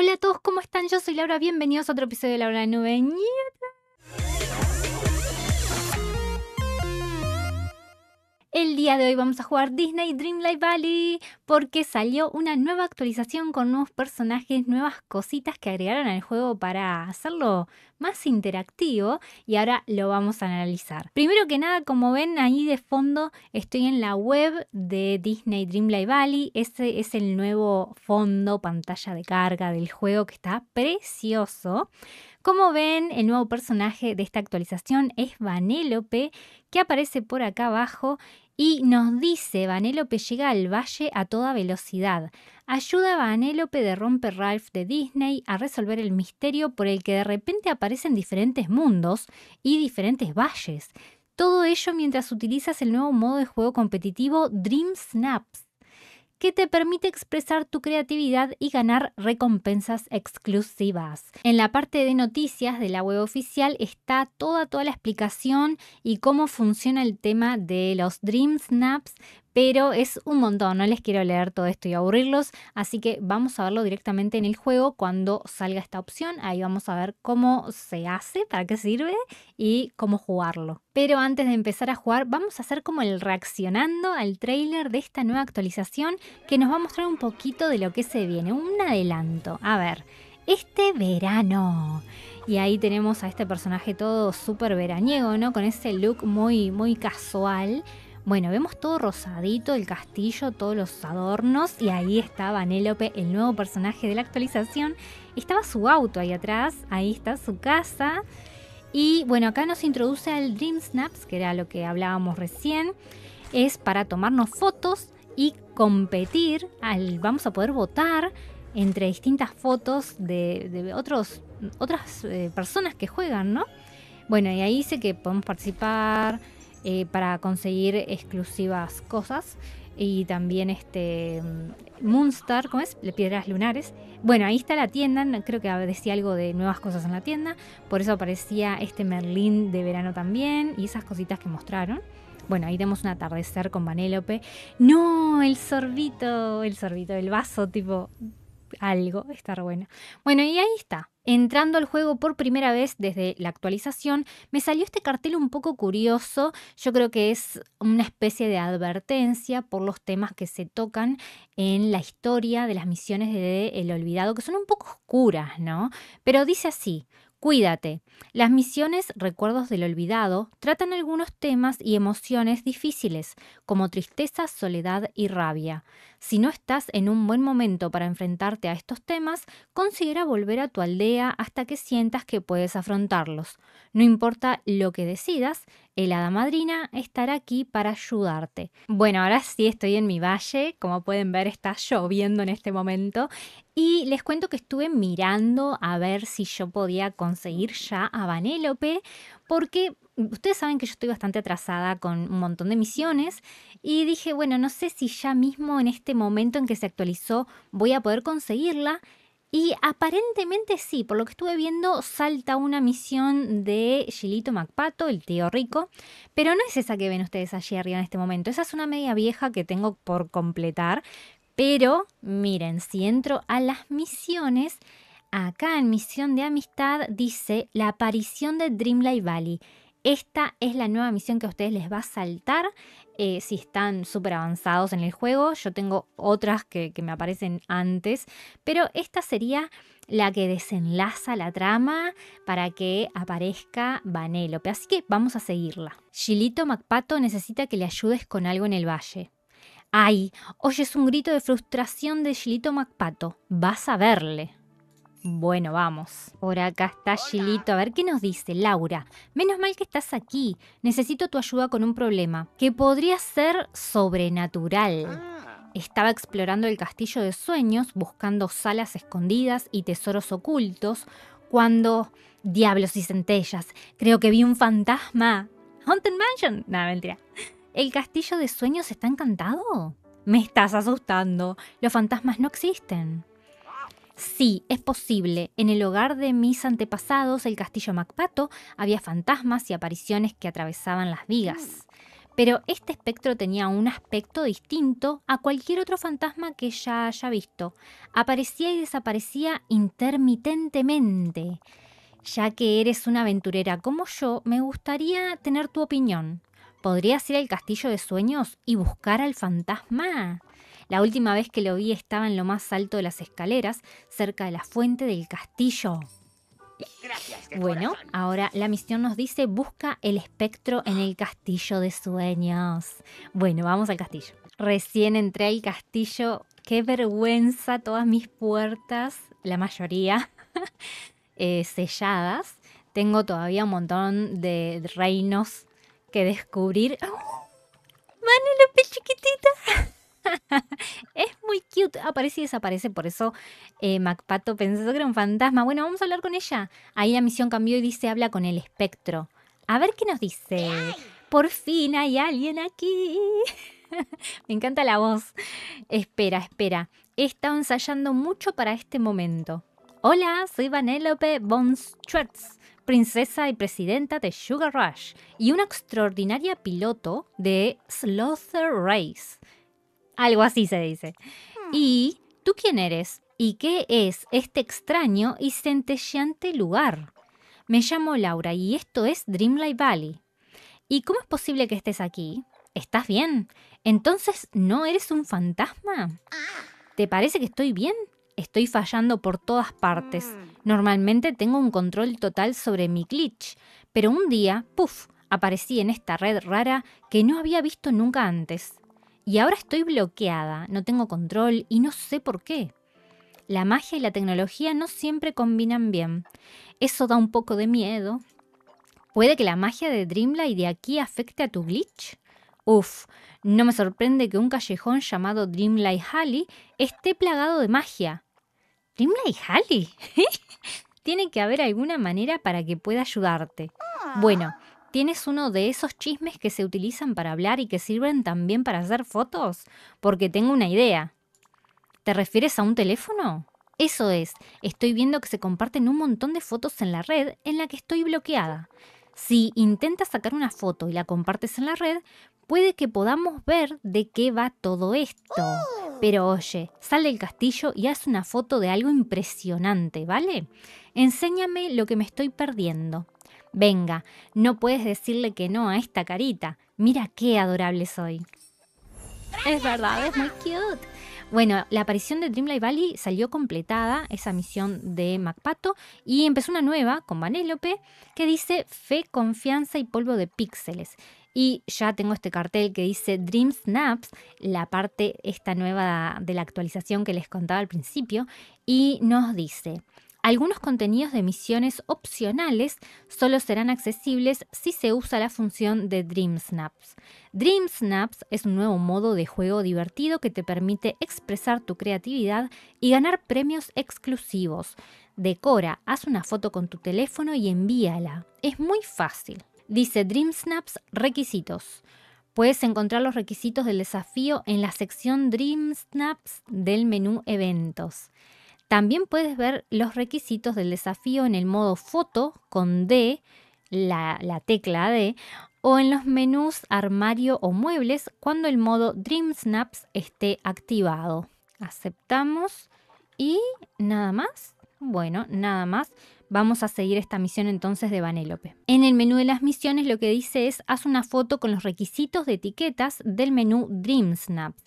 Hola a todos, ¿cómo están? Yo soy Laura, bienvenidos a otro episodio de Laura Nube. El día de hoy vamos a jugar Disney Dreamlight Valley porque salió una nueva actualización con nuevos personajes, nuevas cositas que agregaron al juego para hacerlo más interactivo y ahora lo vamos a analizar. Primero que nada, como ven ahí de fondo, estoy en la web de Disney Dreamlight Valley. Este es el nuevo fondo, pantalla de carga del juego que está precioso. Como ven, el nuevo personaje de esta actualización es Vanélope, que aparece por acá abajo y nos dice Vanélope llega al valle a toda velocidad. Ayuda a Vanélope de Romper Ralph de Disney a resolver el misterio por el que de repente aparecen diferentes mundos y diferentes valles. Todo ello mientras utilizas el nuevo modo de juego competitivo Dream Snaps que te permite expresar tu creatividad y ganar recompensas exclusivas. En la parte de noticias de la web oficial está toda, toda la explicación y cómo funciona el tema de los Dream Snaps, pero es un montón, no les quiero leer todo esto y aburrirlos, así que vamos a verlo directamente en el juego cuando salga esta opción, ahí vamos a ver cómo se hace, para qué sirve y cómo jugarlo. Pero antes de empezar a jugar, vamos a hacer como el reaccionando al trailer de esta nueva actualización que nos va a mostrar un poquito de lo que se viene, un adelanto. A ver, este verano. Y ahí tenemos a este personaje todo súper veraniego, ¿no? Con ese look muy, muy casual, bueno, vemos todo rosadito, el castillo, todos los adornos y ahí estaba Vanélope, el nuevo personaje de la actualización. Estaba su auto ahí atrás, ahí está su casa. Y bueno, acá nos introduce al Dream Snaps, que era lo que hablábamos recién. Es para tomarnos fotos y competir. Al, vamos a poder votar entre distintas fotos de, otros, otras eh, personas que juegan, ¿no? Bueno, y ahí dice que podemos participar eh, para conseguir exclusivas cosas. Y también este Moonstar, ¿cómo es? Piedras Lunares. Bueno, ahí está la tienda, creo que decía algo de nuevas cosas en la tienda. Por eso aparecía este Merlín de verano también y esas cositas que mostraron. Bueno, ahí tenemos un atardecer con Vanélope. No, el sorbito, el sorbito, el vaso, tipo, algo, estar bueno. Bueno, y ahí está. Entrando al juego por primera vez desde la actualización, me salió este cartel un poco curioso. Yo creo que es una especie de advertencia por los temas que se tocan en la historia de las misiones de El Olvidado, que son un poco oscuras, ¿no? Pero dice así, Cuídate. Las misiones Recuerdos del Olvidado tratan algunos temas y emociones difíciles, como tristeza, soledad y rabia. Si no estás en un buen momento para enfrentarte a estos temas, considera volver a tu aldea hasta que sientas que puedes afrontarlos. No importa lo que decidas, el hada madrina estará aquí para ayudarte. Bueno, ahora sí estoy en mi valle, como pueden ver está lloviendo en este momento y les cuento que estuve mirando a ver si yo podía conseguir ya a Vanélope porque ustedes saben que yo estoy bastante atrasada con un montón de misiones y dije, bueno, no sé si ya mismo en este momento en que se actualizó voy a poder conseguirla y aparentemente sí, por lo que estuve viendo, salta una misión de Gilito Macpato, el tío rico, pero no es esa que ven ustedes allí arriba en este momento, esa es una media vieja que tengo por completar, pero miren, si entro a las misiones, acá en Misión de Amistad dice la aparición de Dreamlight Valley. Esta es la nueva misión que a ustedes les va a saltar eh, si están súper avanzados en el juego. Yo tengo otras que, que me aparecen antes, pero esta sería la que desenlaza la trama para que aparezca Vanélope. Así que vamos a seguirla. Gilito Macpato necesita que le ayudes con algo en el valle. Ay, oyes un grito de frustración de Gilito Macpato. Vas a verle. Bueno, vamos. Por acá está Gilito. A ver qué nos dice Laura. Menos mal que estás aquí. Necesito tu ayuda con un problema que podría ser sobrenatural. Ah. Estaba explorando el castillo de sueños, buscando salas escondidas y tesoros ocultos, cuando... Diablos y centellas. Creo que vi un fantasma. Haunted Mansion. Nada, no, mentira. ¿El castillo de sueños está encantado? Me estás asustando. Los fantasmas no existen. Sí, es posible. En el hogar de mis antepasados, el castillo Macpato, había fantasmas y apariciones que atravesaban las vigas. Mm. Pero este espectro tenía un aspecto distinto a cualquier otro fantasma que ya haya visto. Aparecía y desaparecía intermitentemente. Ya que eres una aventurera como yo, me gustaría tener tu opinión. ¿Podrías ir al castillo de sueños y buscar al fantasma? La última vez que lo vi estaba en lo más alto de las escaleras, cerca de la fuente del castillo. Gracias, bueno, ahora la misión nos dice busca el espectro en el castillo de sueños. Bueno, vamos al castillo. Recién entré al castillo. Qué vergüenza todas mis puertas, la mayoría, eh, selladas. Tengo todavía un montón de reinos que descubrir. ¡Oh! ¡Mane ¡Manelope chiquitita! es muy cute. Aparece y desaparece. Por eso eh, MacPato pensó que era un fantasma. Bueno, vamos a hablar con ella. Ahí la misión cambió y dice: habla con el espectro. A ver qué nos dice. Por fin hay alguien aquí. Me encanta la voz. Espera, espera. He estado ensayando mucho para este momento. Hola, soy Vanellope von Schwartz, princesa y presidenta de Sugar Rush y una extraordinaria piloto de Slother Race. Algo así se dice. Hmm. ¿Y tú quién eres? ¿Y qué es este extraño y centelleante lugar? Me llamo Laura y esto es Dreamlight Valley. ¿Y cómo es posible que estés aquí? ¿Estás bien? ¿Entonces no eres un fantasma? ¿Te parece que estoy bien? Estoy fallando por todas partes. Hmm. Normalmente tengo un control total sobre mi glitch, pero un día, ¡puf! aparecí en esta red rara que no había visto nunca antes. Y ahora estoy bloqueada, no tengo control y no sé por qué. La magia y la tecnología no siempre combinan bien. Eso da un poco de miedo. ¿Puede que la magia de Dreamlight de aquí afecte a tu glitch? Uf, no me sorprende que un callejón llamado Dreamlight Halley esté plagado de magia. ¿Dreamlight Halley? Tiene que haber alguna manera para que pueda ayudarte. Ah. Bueno, ¿Tienes uno de esos chismes que se utilizan para hablar y que sirven también para hacer fotos? Porque tengo una idea. ¿Te refieres a un teléfono? Eso es, estoy viendo que se comparten un montón de fotos en la red en la que estoy bloqueada. Si intentas sacar una foto y la compartes en la red, puede que podamos ver de qué va todo esto. Pero oye, sal del castillo y haz una foto de algo impresionante, ¿vale? Enséñame lo que me estoy perdiendo. Venga, no puedes decirle que no a esta carita. Mira qué adorable soy. Es verdad, es muy cute. Bueno, la aparición de Dreamlight Valley salió completada, esa misión de Macpato, y empezó una nueva con Vanélope que dice Fe, confianza y polvo de píxeles. Y ya tengo este cartel que dice Dream Snaps, la parte esta nueva de la actualización que les contaba al principio, y nos dice, algunos contenidos de misiones opcionales solo serán accesibles si se usa la función de Dream Snaps. Dream Snaps es un nuevo modo de juego divertido que te permite expresar tu creatividad y ganar premios exclusivos. Decora, haz una foto con tu teléfono y envíala. Es muy fácil. Dice Dream Snaps requisitos. Puedes encontrar los requisitos del desafío en la sección Dream Snaps del menú Eventos. También puedes ver los requisitos del desafío en el modo foto con D, la, tecla D, o en los menús armario o muebles cuando el modo Dream Snaps esté activado. Aceptamos y nada más. Bueno, nada más. Vamos a seguir esta misión entonces de Vanélope. En el menú de las misiones lo que dice es haz una foto con los requisitos de etiquetas del menú Dream Snaps.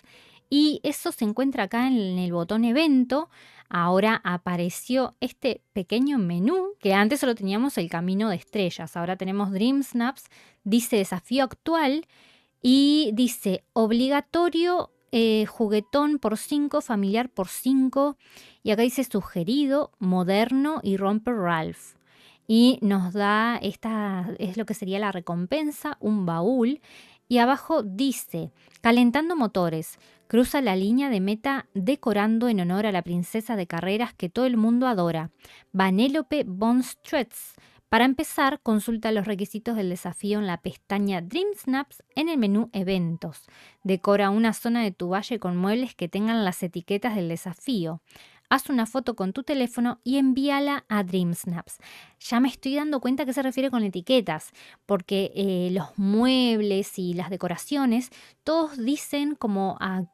Y eso se encuentra acá en el botón evento ahora apareció este pequeño menú que antes solo teníamos el camino de estrellas, ahora tenemos Dream Snaps, dice desafío actual y dice obligatorio eh, juguetón por 5, familiar por 5 y acá dice sugerido, moderno y romper Ralph y nos da esta, es lo que sería la recompensa, un baúl. Y abajo dice, calentando motores, Cruza la línea de meta decorando en honor a la princesa de carreras que todo el mundo adora, Vanélope von Para empezar, consulta los requisitos del desafío en la pestaña Dream Snaps en el menú Eventos. Decora una zona de tu valle con muebles que tengan las etiquetas del desafío haz una foto con tu teléfono y envíala a Dream Snaps. Ya me estoy dando cuenta que se refiere con etiquetas, porque eh, los muebles y las decoraciones, todos dicen como a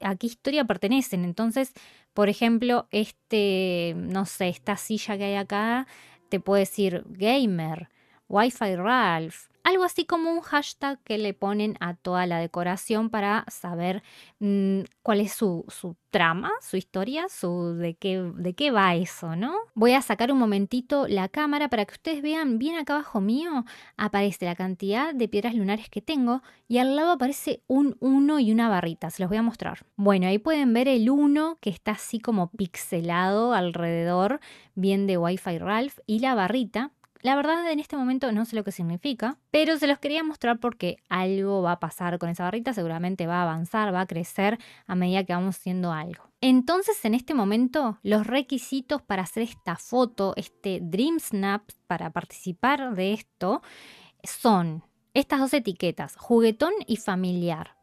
a qué historia pertenecen. Entonces, por ejemplo, este, no sé, esta silla que hay acá, te puede decir gamer, Wi-Fi Ralph, algo así como un hashtag que le ponen a toda la decoración para saber mm, cuál es su, trama, su historia, su de qué, de qué va eso, ¿no? Voy a sacar un momentito la cámara para que ustedes vean bien acá abajo mío aparece la cantidad de piedras lunares que tengo y al lado aparece un 1 y una barrita, se los voy a mostrar. Bueno, ahí pueden ver el 1 que está así como pixelado alrededor, bien de Wi-Fi Ralph y la barrita la verdad en este momento no sé lo que significa, pero se los quería mostrar porque algo va a pasar con esa barrita, seguramente va a avanzar, va a crecer a medida que vamos haciendo algo. Entonces, en este momento, los requisitos para hacer esta foto, este Dream Snap, para participar de esto, son estas dos etiquetas, juguetón y familiar.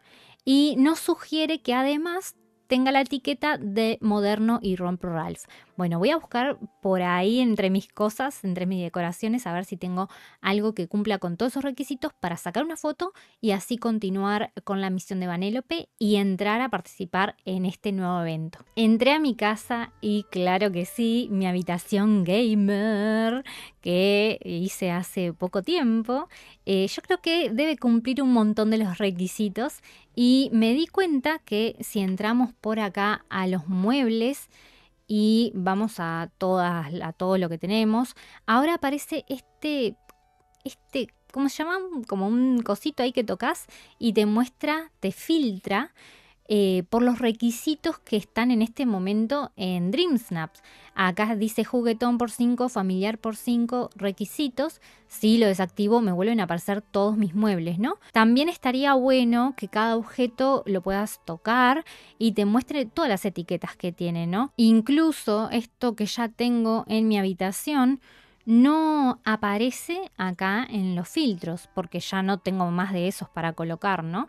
Y nos sugiere que además tenga la etiqueta de moderno y romper Ralph. Bueno, voy a buscar por ahí entre mis cosas, entre mis decoraciones, a ver si tengo algo que cumpla con todos esos requisitos para sacar una foto y así continuar con la misión de Vanélope y entrar a participar en este nuevo evento. Entré a mi casa y claro que sí, mi habitación gamer que hice hace poco tiempo, eh, yo creo que debe cumplir un montón de los requisitos y me di cuenta que si entramos por acá a los muebles, y vamos a, todas, a todo lo que tenemos. Ahora aparece este, este ¿cómo se llama? Como un cosito ahí que tocas y te muestra, te filtra eh, por los requisitos que están en este momento en DreamSnaps. Acá dice juguetón por 5, familiar por 5, requisitos. Si lo desactivo me vuelven a aparecer todos mis muebles, ¿no? También estaría bueno que cada objeto lo puedas tocar y te muestre todas las etiquetas que tiene, ¿no? Incluso esto que ya tengo en mi habitación no aparece acá en los filtros porque ya no tengo más de esos para colocar, ¿no?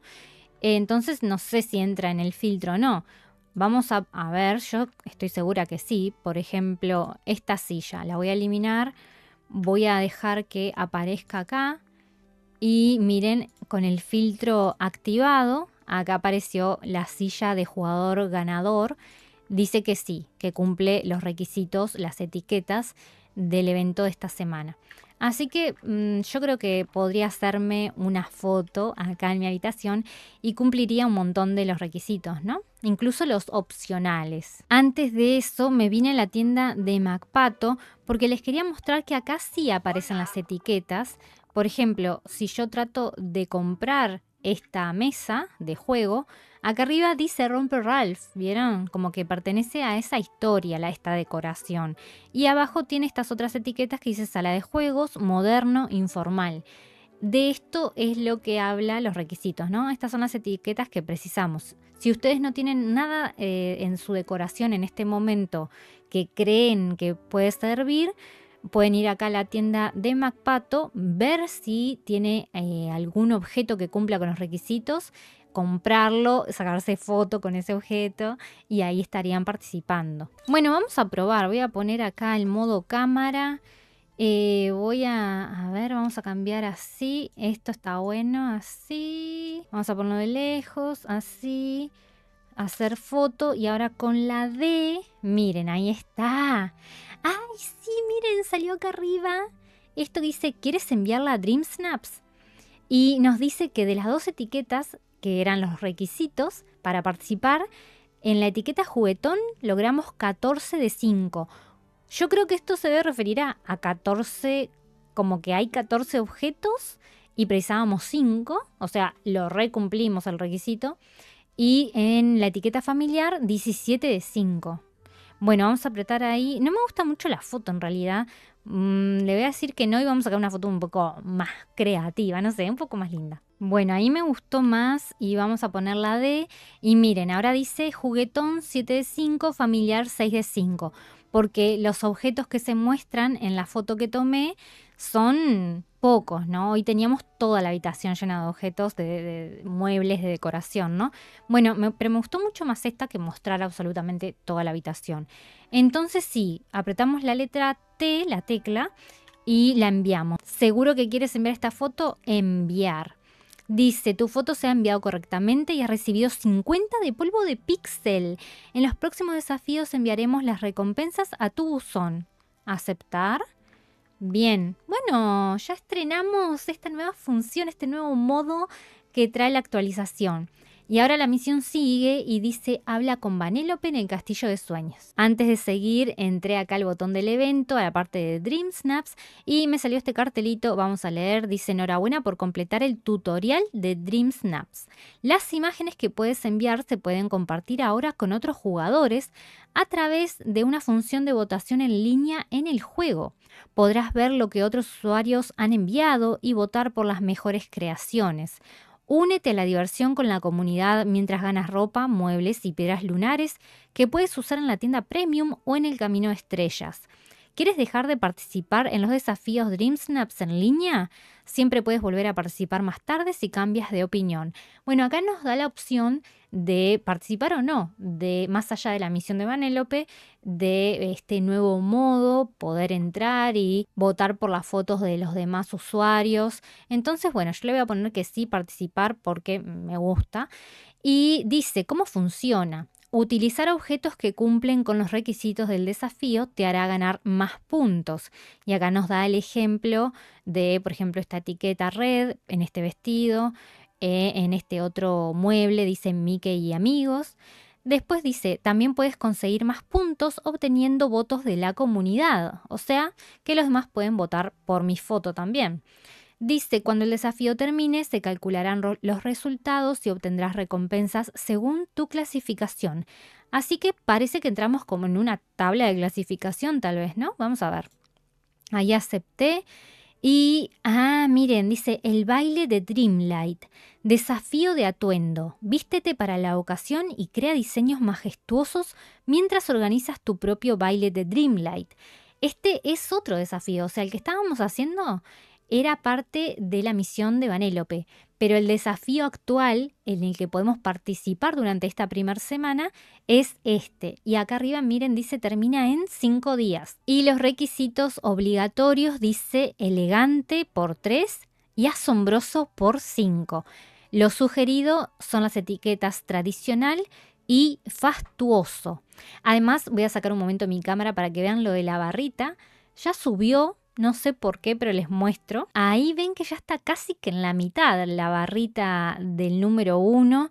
Eh, entonces no sé si entra en el filtro o no. Vamos a, ver, yo estoy segura que sí. Por ejemplo, esta silla la voy a eliminar. Voy a dejar que aparezca acá. Y miren, con el filtro activado, acá apareció la silla de jugador ganador. Dice que sí, que cumple los requisitos, las etiquetas del evento de esta semana. Así que mm, yo creo que podría hacerme una foto acá en mi habitación y cumpliría un montón de los requisitos, ¿no? Incluso los opcionales. Antes de eso me vine a la tienda de MacPato porque les quería mostrar que acá sí aparecen las etiquetas. Por ejemplo, si yo trato de comprar esta mesa de juego, acá arriba dice Romper Ralph, ¿vieron? Como que pertenece a esa historia, la, esta decoración. Y abajo tiene estas otras etiquetas que dice sala de juegos, moderno, informal. De esto es lo que habla los requisitos, ¿no? Estas son las etiquetas que precisamos. Si ustedes no tienen nada eh, en su decoración en este momento que creen que puede servir, Pueden ir acá a la tienda de MacPato, ver si tiene eh, algún objeto que cumpla con los requisitos, comprarlo, sacarse foto con ese objeto y ahí estarían participando. Bueno, vamos a probar. Voy a poner acá el modo cámara. Eh, voy a, a ver, vamos a cambiar así. Esto está bueno, así. Vamos a ponerlo de lejos, así hacer foto y ahora con la D, miren, ahí está. ¡Ay, sí, miren, salió acá arriba! Esto dice, ¿quieres enviarla a Dream Snaps? Y nos dice que de las dos etiquetas, que eran los requisitos para participar, en la etiqueta juguetón logramos 14 de 5. Yo creo que esto se debe referir a, a 14, como que hay 14 objetos y precisábamos 5, o sea, lo recumplimos el requisito. Y en la etiqueta familiar, 17 de 5. Bueno, vamos a apretar ahí. No me gusta mucho la foto en realidad. Mm, le voy a decir que no y vamos a sacar una foto un poco más creativa, no sé, un poco más linda. Bueno, ahí me gustó más y vamos a poner la D. Y miren, ahora dice juguetón 7 de 5, familiar 6 de 5. Porque los objetos que se muestran en la foto que tomé son pocos, ¿no? Hoy teníamos toda la habitación llena de objetos, de, muebles, de decoración, ¿no? Bueno, me, pero me gustó mucho más esta que mostrar absolutamente toda la habitación. Entonces sí, apretamos la letra T, la tecla, y la enviamos. Seguro que quieres enviar esta foto, enviar. Dice, tu foto se ha enviado correctamente y has recibido 50 de polvo de píxel. En los próximos desafíos enviaremos las recompensas a tu buzón. Aceptar. Bien, bueno, ya estrenamos esta nueva función, este nuevo modo que trae la actualización. Y ahora la misión sigue y dice, habla con Vanellope en el Castillo de Sueños. Antes de seguir, entré acá al botón del evento, a la parte de Dream Snaps, y me salió este cartelito, vamos a leer, dice, enhorabuena por completar el tutorial de Dream Snaps. Las imágenes que puedes enviar se pueden compartir ahora con otros jugadores a través de una función de votación en línea en el juego. Podrás ver lo que otros usuarios han enviado y votar por las mejores creaciones. Únete a la diversión con la comunidad mientras ganas ropa, muebles y piedras lunares que puedes usar en la tienda Premium o en el Camino de Estrellas. ¿Quieres dejar de participar en los desafíos Dream Snaps en línea? Siempre puedes volver a participar más tarde si cambias de opinión. Bueno, acá nos da la opción de participar o no, de más allá de la misión de Vanellope, de este nuevo modo, poder entrar y votar por las fotos de los demás usuarios. Entonces, bueno, yo le voy a poner que sí participar porque me gusta. Y dice, ¿cómo funciona? Utilizar objetos que cumplen con los requisitos del desafío te hará ganar más puntos. Y acá nos da el ejemplo de, por ejemplo, esta etiqueta red en este vestido. Eh, en este otro mueble dice Mike y amigos. Después dice, también puedes conseguir más puntos obteniendo votos de la comunidad, o sea, que los demás pueden votar por mi foto también. Dice, cuando el desafío termine, se calcularán los resultados y obtendrás recompensas según tu clasificación. Así que parece que entramos como en una tabla de clasificación, tal vez, ¿no? Vamos a ver. Ahí acepté. Y, ah, miren, dice, el baile de Dreamlight, desafío de atuendo, vístete para la ocasión y crea diseños majestuosos mientras organizas tu propio baile de Dreamlight. Este es otro desafío, o sea, el que estábamos haciendo era parte de la misión de Vanélope, pero el desafío actual en el que podemos participar durante esta primera semana es este. Y acá arriba, miren, dice termina en cinco días. Y los requisitos obligatorios dice elegante por tres y asombroso por cinco. Lo sugerido son las etiquetas tradicional y fastuoso. Además, voy a sacar un momento mi cámara para que vean lo de la barrita. Ya subió no sé por qué, pero les muestro. Ahí ven que ya está casi que en la mitad la barrita del número uno.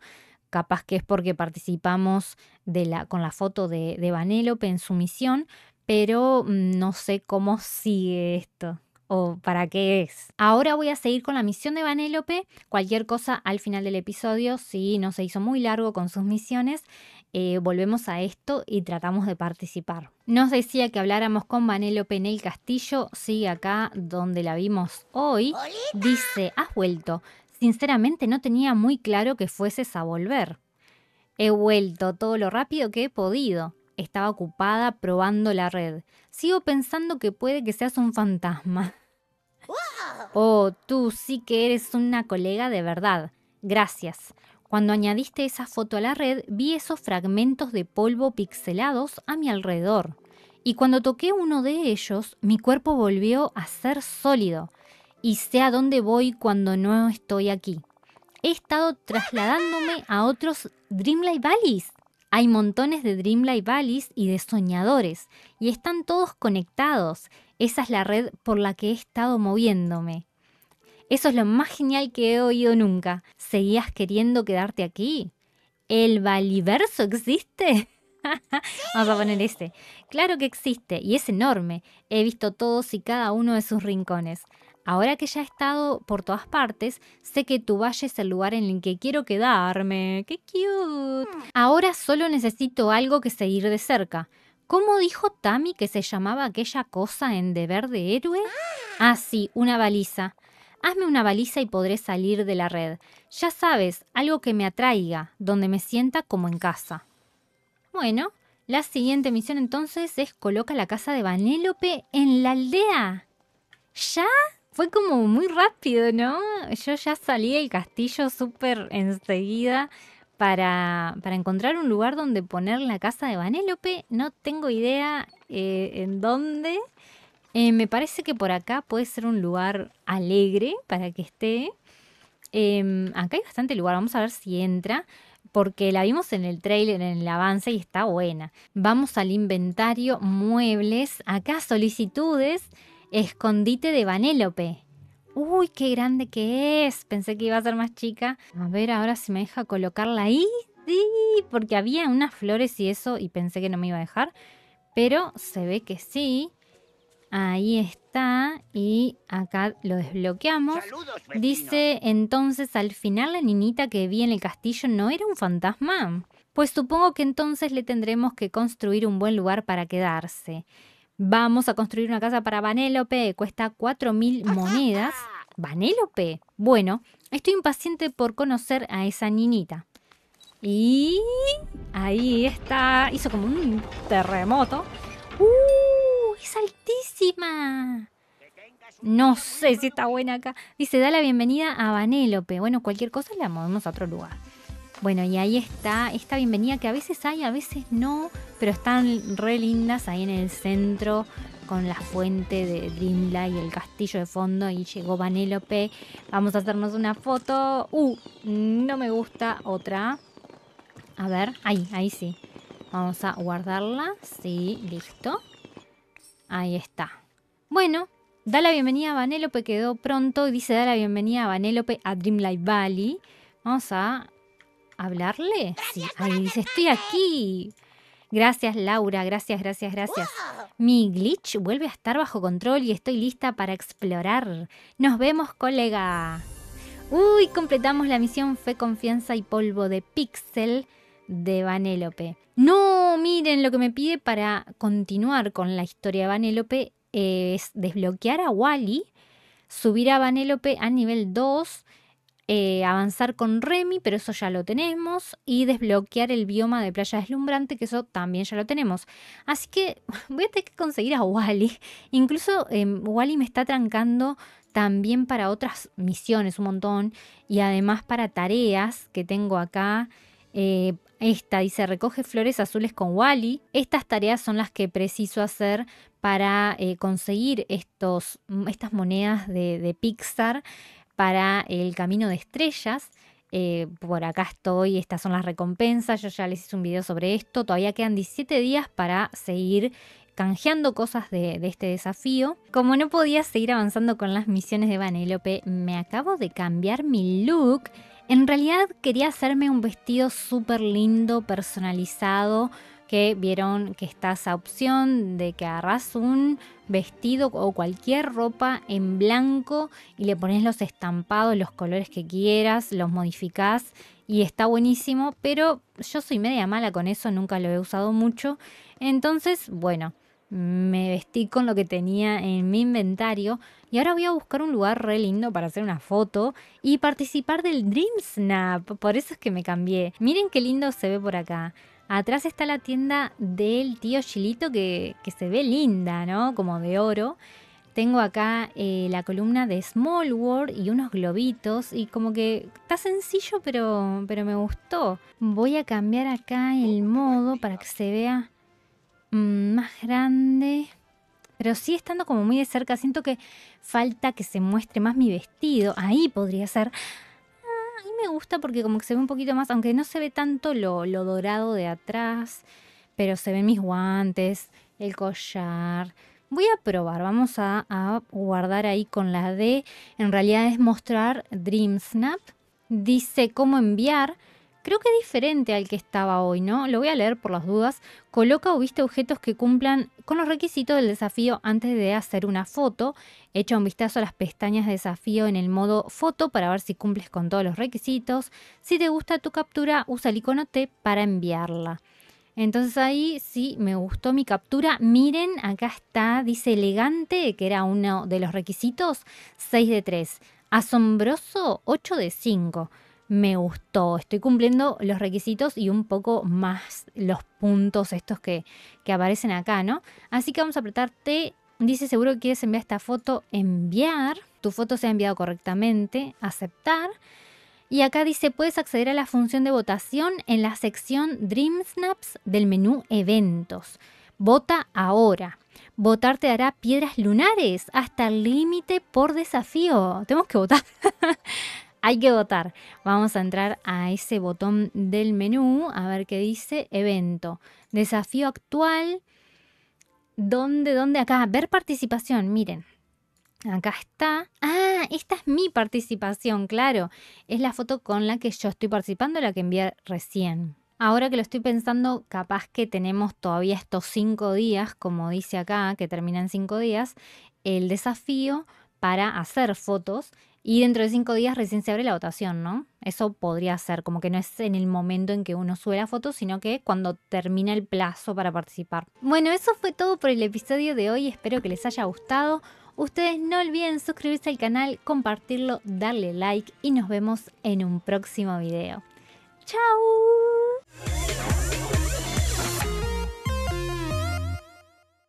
Capaz que es porque participamos de la, con la foto de, de en su misión, pero mm, no sé cómo sigue esto o para qué es. Ahora voy a seguir con la misión de Vanélope. Cualquier cosa al final del episodio, si no se hizo muy largo con sus misiones, eh, volvemos a esto y tratamos de participar. Nos decía que habláramos con Vanelo Penel Castillo, sigue acá donde la vimos hoy. Dice, has vuelto. Sinceramente no tenía muy claro que fueses a volver. He vuelto todo lo rápido que he podido. Estaba ocupada probando la red. Sigo pensando que puede que seas un fantasma. Oh, tú sí que eres una colega de verdad. Gracias. Cuando añadiste esa foto a la red, vi esos fragmentos de polvo pixelados a mi alrededor. Y cuando toqué uno de ellos, mi cuerpo volvió a ser sólido. Y sé a dónde voy cuando no estoy aquí. He estado trasladándome a otros Dreamlight Valleys. Hay montones de Dreamlight Valleys y de soñadores, y están todos conectados. Esa es la red por la que he estado moviéndome. Eso es lo más genial que he oído nunca. ¿Seguías queriendo quedarte aquí? ¿El Baliverso existe? Vamos a poner este. Claro que existe y es enorme. He visto todos y cada uno de sus rincones. Ahora que ya he estado por todas partes, sé que tu valle es el lugar en el que quiero quedarme. ¡Qué cute! Hmm. Ahora solo necesito algo que seguir de cerca. ¿Cómo dijo Tami que se llamaba aquella cosa en deber de héroe? Ah, ah sí, una baliza. Hazme una baliza y podré salir de la red. Ya sabes, algo que me atraiga, donde me sienta como en casa. Bueno, la siguiente misión entonces es coloca la casa de Vanélope en la aldea. ¿Ya? Fue como muy rápido, ¿no? Yo ya salí del castillo súper enseguida para, para, encontrar un lugar donde poner la casa de Vanélope. No tengo idea eh, en dónde. Eh, me parece que por acá puede ser un lugar alegre para que esté. Em, acá hay bastante lugar, vamos a ver si entra, porque la vimos en el trailer, en el avance y está buena. Vamos al inventario, muebles, acá solicitudes, escondite de Vanélope. Uy, qué grande que es. Pensé que iba a ser más chica. A ver, ahora si me deja colocarla ahí. porque había unas flores y eso y pensé que no me iba a dejar. Pero se ve que sí. Ahí está. Y acá lo desbloqueamos. Dice entonces al final la niñita que vi en el castillo no era un fantasma. Pues supongo que entonces le tendremos que construir un buen lugar para quedarse. Vamos a construir una casa para Vanélope. Cuesta 4.000 ah, ah, monedas. Ah. ¿Vanélope? Bueno, estoy impaciente por conocer a esa niñita. Y ahí está. Hizo como un terremoto. ¡Uh! No sé si está buena acá. Dice, da la bienvenida a Vanélope. Bueno, cualquier cosa la movemos a otro lugar. Bueno, y ahí está esta bienvenida que a veces hay, a veces no, pero están re lindas ahí en el centro con la fuente de Dimla y el castillo de fondo y llegó Vanélope. Vamos a hacernos una foto. Uh, no me gusta otra. A ver, ahí, ahí sí. Vamos a guardarla. Sí, listo. Ahí está. Bueno, da la bienvenida a Vanélope, quedó pronto. Dice da la bienvenida a Vanélope a Dreamlight Valley. Vamos a hablarle. Sí, ahí dice, estoy aquí. Gracias Laura, gracias, gracias, gracias. Mi glitch vuelve a estar bajo control y estoy lista para explorar. Nos vemos, colega. Uy, completamos la misión Fe, Confianza y Polvo de Pixel de Vanélope. No, miren, lo que me pide para continuar con la historia de Vanélope eh, es desbloquear a Wally, subir a Vanélope a nivel 2, eh, avanzar con Remy, pero eso ya lo tenemos, y desbloquear el bioma de playa deslumbrante, que eso también ya lo tenemos. Así que voy a tener que conseguir a Wally. Incluso em, Wally me está trancando también para otras misiones un montón, y además para tareas que tengo acá. Eh, esta dice, recoge flores azules con Wally. Estas tareas son las que preciso hacer para eh, conseguir estos, mm, estas monedas de, Pixar para el camino de estrellas. Eh, por acá estoy, estas son las recompensas, yo ya les hice un video sobre esto, todavía quedan 17 días para seguir canjeando cosas de, este desafío. Como no podía seguir avanzando con las misiones de Vanellope, me acabo de cambiar mi look. En realidad quería hacerme un vestido súper lindo, personalizado, que vieron que está esa opción de que agarras un vestido o cualquier ropa en blanco y le pones los estampados, los colores que quieras, los modificás y está buenísimo, pero yo soy media mala con eso, nunca lo he usado mucho. Entonces, bueno, me vestí con lo que tenía en mi inventario y ahora voy a buscar un lugar re lindo para hacer una foto y participar del Dream Snap. Por eso es que me cambié. Miren qué lindo se ve por acá. Atrás está la tienda del tío Chilito que, que se ve linda, ¿no? Como de oro tengo acá eh, la columna de Small World y unos globitos y como que está sencillo pero, pero me gustó. Voy a cambiar acá el modo para que se vea mm, más grande. Pero sí estando como muy de cerca, siento que falta que se muestre más mi vestido. Ahí podría ser ah, me gusta porque como que se ve un poquito más, aunque no se ve tanto lo, lo dorado de atrás, pero se ven mis guantes, el collar, voy a probar, vamos a, guardar ahí con la D, en realidad es mostrar DreamSnap, dice cómo enviar, creo que diferente al que estaba hoy, ¿no? Lo voy a leer por las dudas. Coloca o viste objetos que cumplan con los requisitos del desafío antes de hacer una foto. Echa un vistazo a las pestañas de desafío en el modo foto para ver si cumples con todos los requisitos. Si te gusta tu captura, usa el icono T para enviarla. Entonces ahí sí me gustó mi captura. Miren, acá está, dice elegante, que era uno de los requisitos, 6 de 3. Asombroso, 8 de 5. Me gustó, estoy cumpliendo los requisitos y un poco más los puntos estos que, aparecen acá, ¿no? Así que vamos a apretar T, dice seguro que quieres enviar esta foto, enviar, tu foto se ha enviado correctamente, aceptar. Y acá dice, puedes acceder a la función de votación en la sección Dream Snaps del menú Eventos. Vota ahora. Votar te dará piedras lunares hasta el límite por desafío. Tenemos que votar. Hay que votar. Vamos a entrar a ese botón del menú a ver qué dice evento. Desafío actual. ¿Dónde? ¿Dónde? Acá. Ver participación. Miren. Acá está. Ah, esta es mi participación, claro. Es la foto con la que yo estoy participando, la que envié recién. Ahora que lo estoy pensando, capaz que tenemos todavía estos cinco días, como dice acá, que terminan cinco días, el desafío para hacer fotos y dentro de cinco días recién se abre la votación, ¿no? Eso podría ser, como que no es en el momento en que uno sube la foto, sino que cuando termina el plazo para participar. Bueno, eso fue todo por el episodio de hoy, espero que les haya gustado. Ustedes no olviden suscribirse al canal, compartirlo, darle like y nos vemos en un próximo video. ¡Chao!